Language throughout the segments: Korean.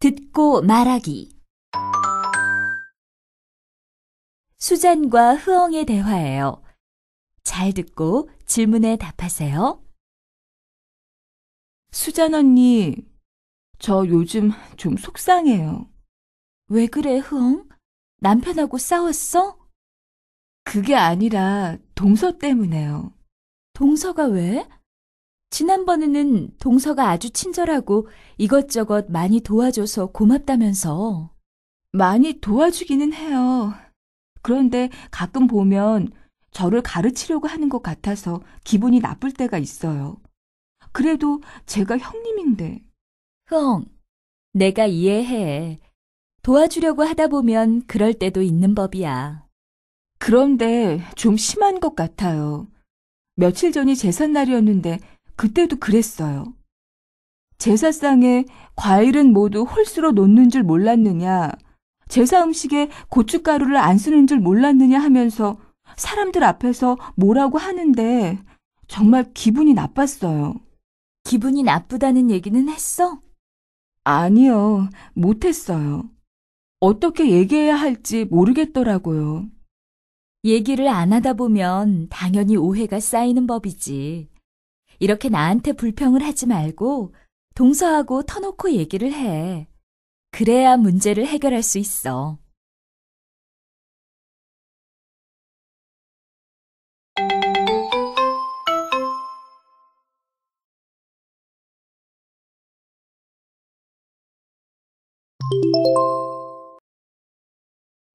듣고 말하기 수잔과 흐엉의 대화예요. 잘 듣고 질문에 답하세요. 수잔 언니, 저 요즘 좀 속상해요. 왜 그래, 흐엉? 남편하고 싸웠어? 그게 아니라 동서 때문에요. 동서가 왜? 지난번에는 동서가 아주 친절하고 이것저것 많이 도와줘서 고맙다면서. 많이 도와주기는 해요. 그런데 가끔 보면 저를 가르치려고 하는 것 같아서 기분이 나쁠 때가 있어요. 그래도 제가 형님인데. 형, 내가 이해해. 도와주려고 하다 보면 그럴 때도 있는 법이야. 그런데 좀 심한 것 같아요. 며칠 전이 제삿날이었는데 그때도 그랬어요. 제사상에 과일은 모두 홀수로 놓는 줄 몰랐느냐, 제사 음식에 고춧가루를 안 쓰는 줄 몰랐느냐 하면서 사람들 앞에서 뭐라고 하는데 정말 기분이 나빴어요. 기분이 나쁘다는 얘기는 했어? 아니요, 못했어요. 어떻게 얘기해야 할지 모르겠더라고요. 얘기를 안 하다 보면 당연히 오해가 쌓이는 법이지. 이렇게 나한테 불평을 하지 말고 동서하고 터놓고 얘기를 해. 그래야 문제를 해결할 수 있어.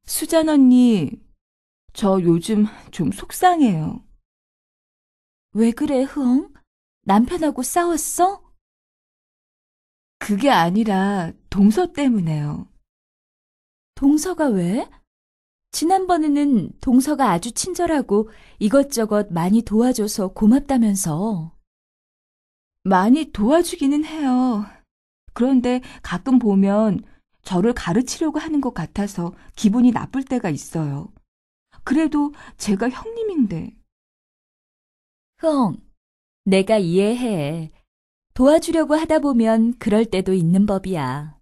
수잔 언니, 저 요즘 좀 속상해요. 왜 그래, 흥? 남편하고 싸웠어? 그게 아니라 동서 때문에요. 동서가 왜? 지난번에는 동서가 아주 친절하고 이것저것 많이 도와줘서 고맙다면서. 많이 도와주기는 해요. 그런데 가끔 보면 저를 가르치려고 하는 것 같아서 기분이 나쁠 때가 있어요. 그래도 제가 형님인데. 형, 내가 이해해. 도와주려고 하다 보면 그럴 때도 있는 법이야.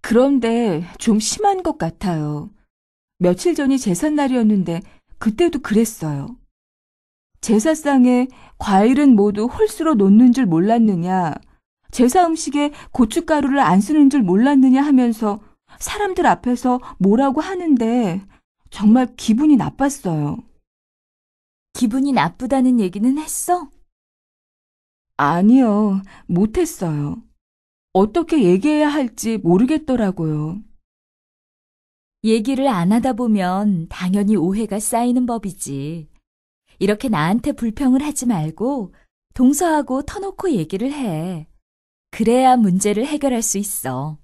그런데 좀 심한 것 같아요. 며칠 전이 제삿날이었는데 그때도 그랬어요. 제사상에 과일은 모두 홀수로 놓는 줄 몰랐느냐, 제사 음식에 고춧가루를 안 쓰는 줄 몰랐느냐 하면서 사람들 앞에서 뭐라고 하는데 정말 기분이 나빴어요. 기분이 나쁘다는 얘기는 했어? 아니요, 못했어요. 어떻게 얘기해야 할지 모르겠더라고요. 얘기를 안 하다 보면 당연히 오해가 쌓이는 법이지. 이렇게 나한테 불평을 하지 말고 동서하고 터놓고 얘기를 해. 그래야 문제를 해결할 수 있어.